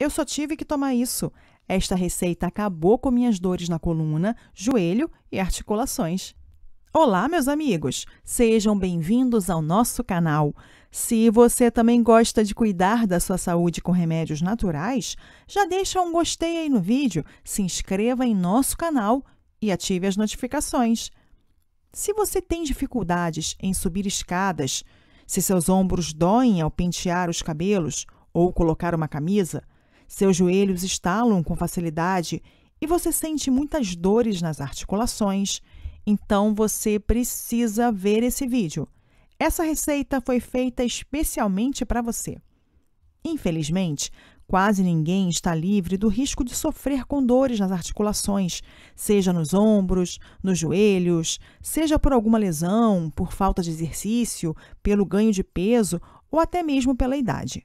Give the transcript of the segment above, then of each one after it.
Eu só tive que tomar isso. Esta receita acabou com minhas dores na coluna, joelho e articulações. Olá, meus amigos! Sejam bem-vindos ao nosso canal. Se você também gosta de cuidar da sua saúde com remédios naturais, já deixa um gostei aí no vídeo, se inscreva em nosso canal e ative as notificações. Se você tem dificuldades em subir escadas, se seus ombros doem ao pentear os cabelos ou colocar uma camisa, seus joelhos estalam com facilidade e você sente muitas dores nas articulações. Então você precisa ver esse vídeo. Essa receita foi feita especialmente para você. Infelizmente, quase ninguém está livre do risco de sofrer com dores nas articulações, seja nos ombros, nos joelhos, seja por alguma lesão, por falta de exercício, pelo ganho de peso ou até mesmo pela idade.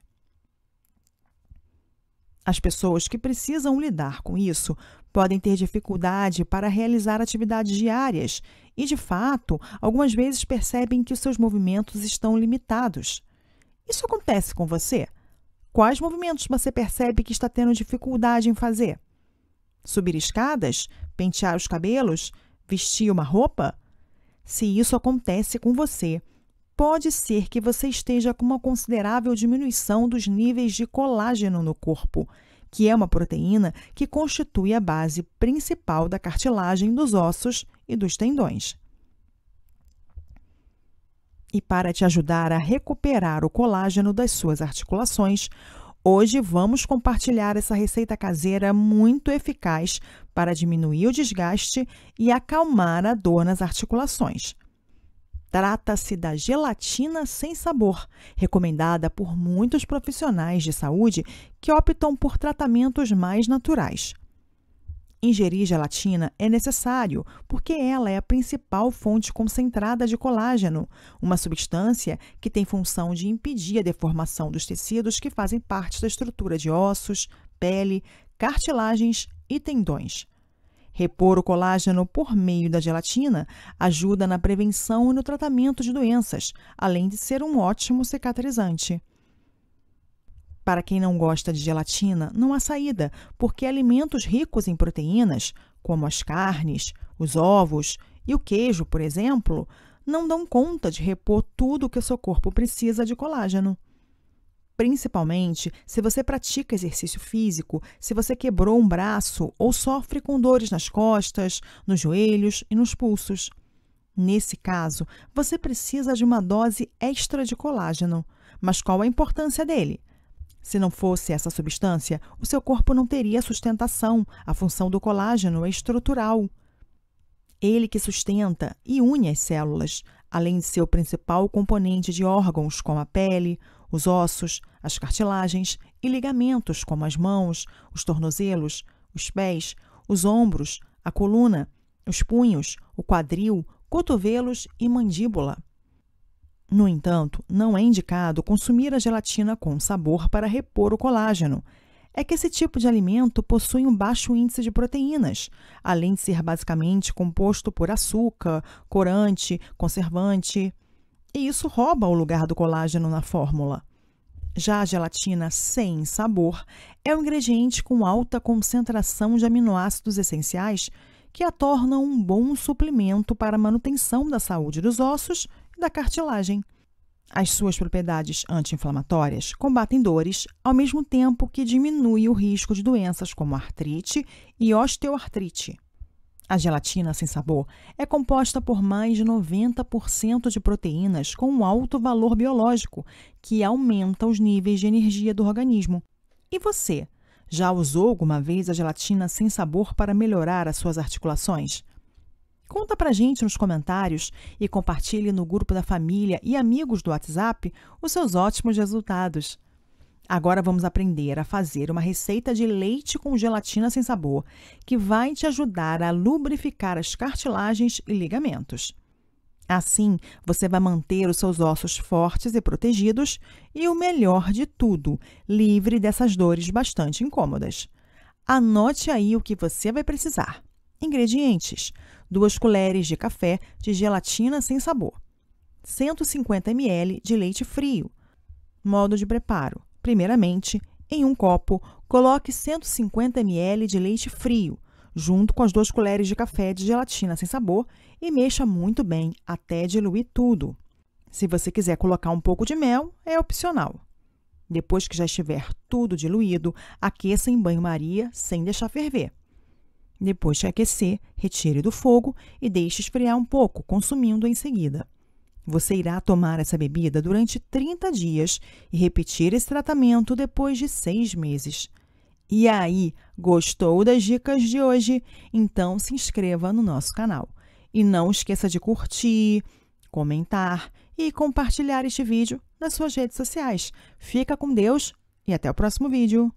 As pessoas que precisam lidar com isso podem ter dificuldade para realizar atividades diárias e, de fato, algumas vezes percebem que os seus movimentos estão limitados. Isso acontece com você? Quais movimentos você percebe que está tendo dificuldade em fazer? Subir escadas? Pentear os cabelos? Vestir uma roupa? Se isso acontece com você, pode ser que você esteja com uma considerável diminuição dos níveis de colágeno no corpo, que é uma proteína que constitui a base principal da cartilagem dos ossos e dos tendões. E para te ajudar a recuperar o colágeno das suas articulações, hoje vamos compartilhar essa receita caseira muito eficaz para diminuir o desgaste e acalmar a dor nas articulações. Trata-se da gelatina sem sabor, recomendada por muitos profissionais de saúde que optam por tratamentos mais naturais. Ingerir gelatina é necessário porque ela é a principal fonte concentrada de colágeno, uma substância que tem função de impedir a deformação dos tecidos que fazem parte da estrutura de ossos, pele, cartilagens e tendões. Repor o colágeno por meio da gelatina ajuda na prevenção e no tratamento de doenças, além de ser um ótimo cicatrizante. Para quem não gosta de gelatina, não há saída, porque alimentos ricos em proteínas, como as carnes, os ovos e o queijo, por exemplo, não dão conta de repor tudo o que o seu corpo precisa de colágeno. Principalmente se você pratica exercício físico, se você quebrou um braço ou sofre com dores nas costas, nos joelhos e nos pulsos. Nesse caso, você precisa de uma dose extra de colágeno. Mas qual a importância dele? Se não fosse essa substância, o seu corpo não teria sustentação. A função do colágeno é estrutural. Ele que sustenta e une as células, além de ser o principal componente de órgãos como a pele, os ossos, as cartilagens e ligamentos, como as mãos, os tornozelos, os pés, os ombros, a coluna, os punhos, o quadril, cotovelos e mandíbula. No entanto, não é indicado consumir a gelatina com sabor para repor o colágeno. É que esse tipo de alimento possui um baixo índice de proteínas, além de ser basicamente composto por açúcar, corante, conservante e isso rouba o lugar do colágeno na fórmula. Já a gelatina sem sabor é um ingrediente com alta concentração de aminoácidos essenciais que a tornam um bom suplemento para a manutenção da saúde dos ossos e da cartilagem. As suas propriedades anti-inflamatórias combatem dores, ao mesmo tempo que diminui o risco de doenças como artrite e osteoartrite. A gelatina sem sabor é composta por mais de 90% de proteínas com um alto valor biológico, que aumenta os níveis de energia do organismo. E você, já usou alguma vez a gelatina sem sabor para melhorar as suas articulações? Conta pra gente nos comentários e compartilhe no grupo da família e amigos do WhatsApp os seus ótimos resultados. Agora vamos aprender a fazer uma receita de leite com gelatina sem sabor, que vai te ajudar a lubrificar as cartilagens e ligamentos. Assim, você vai manter os seus ossos fortes e protegidos e o melhor de tudo, livre dessas dores bastante incômodas. Anote aí o que você vai precisar. Ingredientes: 2 colheres de café de gelatina sem sabor, 150 ml de leite frio. Modo de preparo: Primeiramente, em um copo, coloque 150 ml de leite frio, junto com as duas colheres de café de gelatina sem sabor e mexa muito bem até diluir tudo. Se você quiser colocar um pouco de mel, é opcional. Depois que já estiver tudo diluído, aqueça em banho-maria sem deixar ferver. Depois de aquecer, retire do fogo e deixe esfriar um pouco, consumindo em seguida. Você irá tomar essa bebida durante 30 dias e repetir esse tratamento depois de seis meses. E aí, gostou das dicas de hoje? Então se inscreva no nosso canal. E não esqueça de curtir, comentar e compartilhar este vídeo nas suas redes sociais. Fica com Deus e até o próximo vídeo.